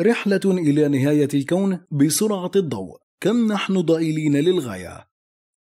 رحلة إلى نهاية الكون بسرعة الضوء كم نحن ضئيلين للغاية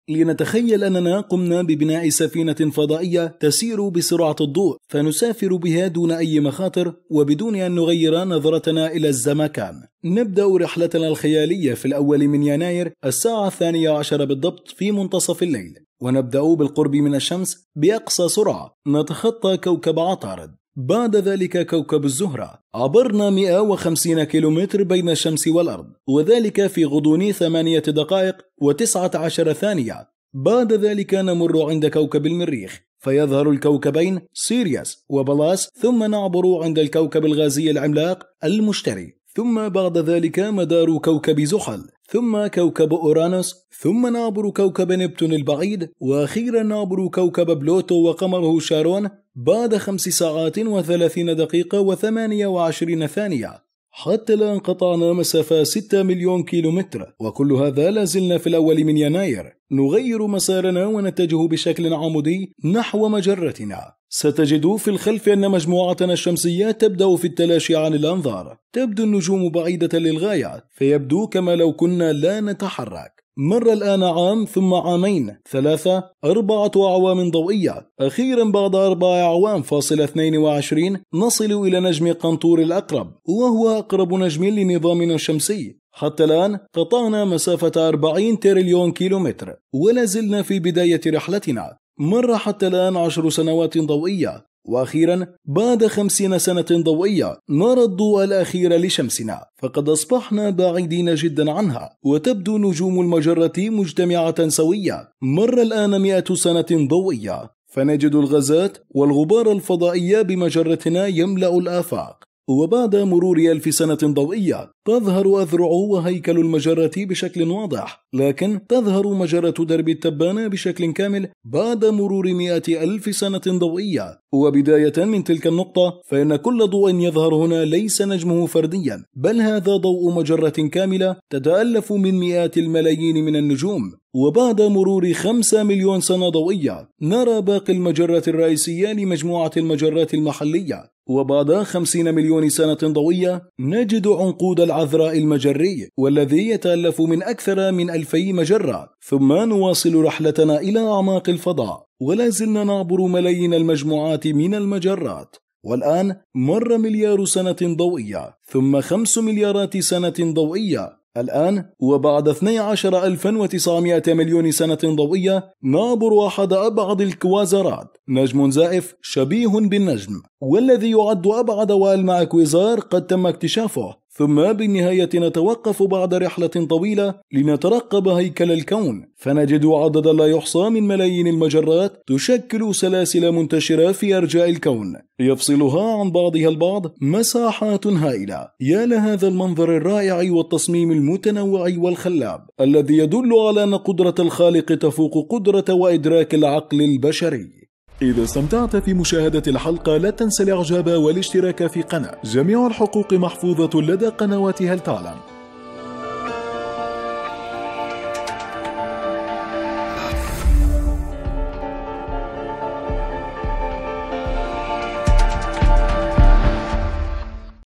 لنتخيل أننا قمنا ببناء سفينة فضائية تسير بسرعة الضوء فنسافر بها دون أي مخاطر وبدون أن نغير نظرتنا إلى الزمكان نبدأ رحلتنا الخيالية في الأول من يناير الساعة الثانية عشر بالضبط في منتصف الليل ونبدأ بالقرب من الشمس بأقصى سرعة نتخطى كوكب عطارد بعد ذلك كوكب الزهرة عبرنا 150 كيلومتر بين الشمس والأرض وذلك في غضون ثمانية دقائق وتسعة عشر ثانية بعد ذلك نمر عند كوكب المريخ فيظهر الكوكبين سيريوس وبلاس ثم نعبر عند الكوكب الغازي العملاق المشتري ثم بعد ذلك مدار كوكب زحل ثم كوكب أورانوس ثم نعبر كوكب نبتون البعيد وأخيرا نعبر كوكب بلوتو وقمره شارون بعد خمس ساعات وثلاثين دقيقة وثمانية وعشرين ثانية حتى الآن قطعنا مسافة 6 مليون كيلومتر وكل هذا لازلنا في الأول من يناير نغير مسارنا ونتجه بشكل عمودي نحو مجرتنا ستجد في الخلف أن مجموعتنا الشمسية تبدأ في التلاشي عن الأنظار تبدو النجوم بعيدة للغاية فيبدو كما لو كنا لا نتحرك مر الآن عام ثم عامين ثلاثة أربعة أعوام ضوئية أخيرا بعد أربع أعوام فاصل 22 نصل إلى نجم قنطور الأقرب وهو أقرب نجم لنظامنا الشمسي حتى الآن قطعنا مسافة 40 تريليون كيلومتر ولا زلنا في بداية رحلتنا مر حتى الآن عشر سنوات ضوئية وأخيرا بعد خمسين سنة ضوئية نرى الضوء الأخير لشمسنا فقد أصبحنا بعيدين جدا عنها وتبدو نجوم المجرة مجتمعة سوية مر الآن مئة سنة ضوئية فنجد الغازات والغبار الفضائية بمجرتنا يملأ الآفاق وبعد مرور ألف سنة ضوئية تظهر أذرع وهيكل المجرة بشكل واضح لكن تظهر مجرة درب التبانة بشكل كامل بعد مرور مئة ألف سنة ضوئية وبداية من تلك النقطة فإن كل ضوء يظهر هنا ليس نجمه فرديا بل هذا ضوء مجرة كاملة تتألف من مئات الملايين من النجوم وبعد مرور خمسة مليون سنة ضوئية نرى باقي المجرة الرئيسية لمجموعة المجرات المحلية وبعد خمسين مليون سنة ضوئية نجد عنقود العذراء المجري والذي يتألف من أكثر من ألفي مجرة ثم نواصل رحلتنا إلى أعماق الفضاء ولا زلنا نعبر ملايين المجموعات من المجرات والآن مر مليار سنة ضوئية ثم خمس مليارات سنة ضوئية الآن وبعد 12900 مليون سنة ضوئية نعبر أحد أبعد الكوازارات نجم زائف شبيه بالنجم والذي يعد أبعد والمع كويزار قد تم اكتشافه ثم بالنهاية نتوقف بعد رحلة طويلة لنترقب هيكل الكون فنجد عددا لا يحصى من ملايين المجرات تشكل سلاسل منتشرة في أرجاء الكون يفصلها عن بعضها البعض مساحات هائلة يا لهذا المنظر الرائع والتصميم المتنوع والخلاب الذي يدل على أن قدرة الخالق تفوق قدرة وإدراك العقل البشري إذا استمتعت في مشاهدة الحلقة لا تنسى الإعجاب والاشتراك في قناة جميع الحقوق محفوظة لدى قنوات هل تعلم